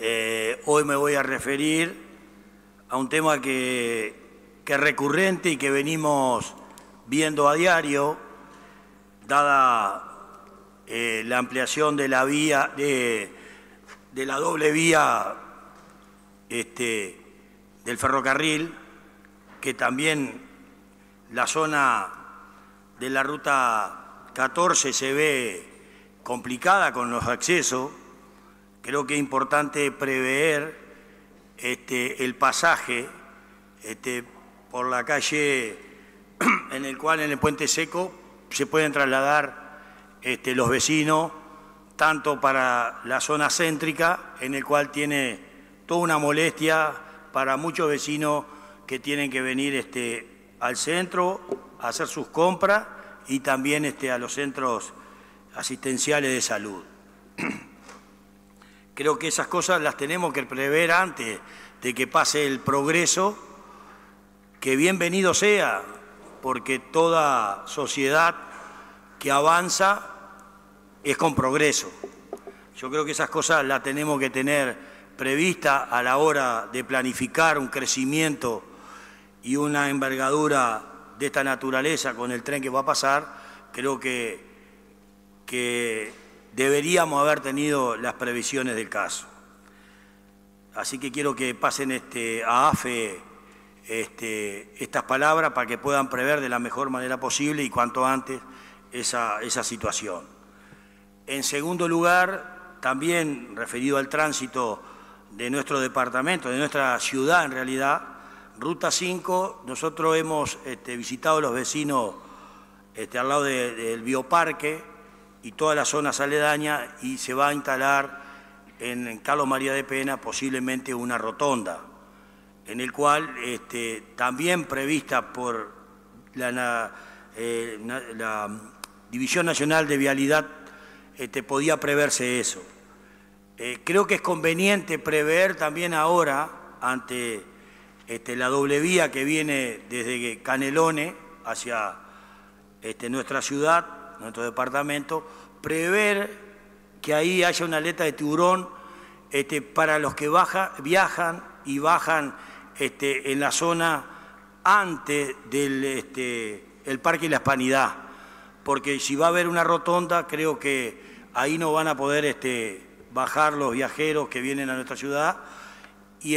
Eh, hoy me voy a referir a un tema que, es recurrente y que venimos viendo a diario, dada eh, la ampliación de la vía, de, la doble vía este, del ferrocarril, que también la zona de la ruta 14 se ve complicada con los accesos creo que es importante prever este, el pasaje este, por la calle en el cual en el puente seco se pueden trasladar este, los vecinos, tanto para la zona céntrica, en el cual tiene toda una molestia para muchos vecinos que tienen que venir al centro a hacer sus compras y también a los centros asistenciales de salud. Creo que esas cosas las tenemos que prever antes de que pase el progreso, que bienvenido sea, porque toda sociedad que avanza es con progreso. Yo creo que esas cosas las tenemos que tener previstas a la hora de planificar un crecimiento y una envergadura de esta naturaleza con el tren que va a pasar. Creo que, que deberíamos haber tenido las previsiones del caso. Así que quiero que pasen este, a AFE este, estas palabras para que puedan prever de la mejor manera posible y cuanto antes esa, situación. En segundo lugar, también referido al tránsito de nuestro departamento, de nuestra ciudad en realidad, Ruta 5, nosotros hemos este, visitado a los vecinos al lado del Bioparque, y toda la zona aledañas y se va a instalar en Carlos María de Pena posiblemente una rotonda, en el cual este, también prevista por eh, la, División Nacional de Vialidad este, podía preverse eso. Eh, creo que es conveniente prever también ahora, ante este, la doble vía que viene desde Canelone hacia nuestra ciudad, nuestro departamento, prever que ahí haya una aleta de tiburón este, para los que viajan y bajan este, en la zona antes del este, el Parque y la Hispanidad, porque si va a haber una rotonda, creo que ahí no van a poder bajar los viajeros que vienen a nuestra ciudad y,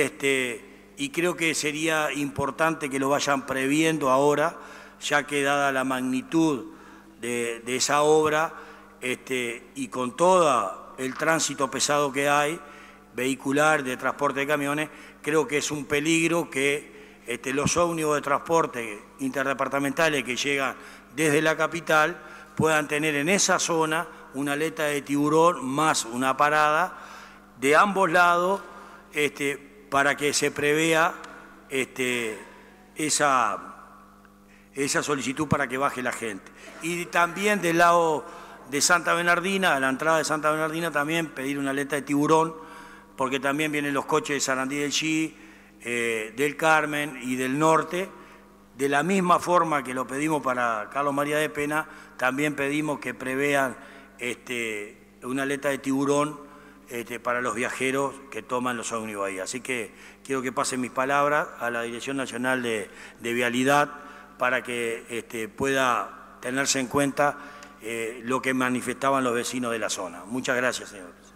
creo que sería importante que lo vayan previendo ahora, ya que dada la magnitud de esa obra, este, y con todo el tránsito pesado que hay, vehicular, de transporte de camiones, creo que es un peligro que este, los ómnibus de transporte interdepartamentales que llegan desde la capital puedan tener en esa zona una aleta de tiburón más una parada de ambos lados este, para que se prevea esa, esa solicitud para que baje la gente. Y también del lado de Santa Bernardina, a la entrada de Santa Bernardina también pedir una aleta de tiburón, porque también vienen los coches de Sarandí del Chi, eh, del Carmen y del Norte. De la misma forma que lo pedimos para Carlos María de Pena, también pedimos que prevean este, una aleta de tiburón este, para los viajeros que toman los ómnibus ahí. Así que quiero que pasen mis palabras a la Dirección Nacional de, Vialidad para que este, pueda tenerse en cuenta eh, lo que manifestaban los vecinos de la zona. Muchas gracias, señor.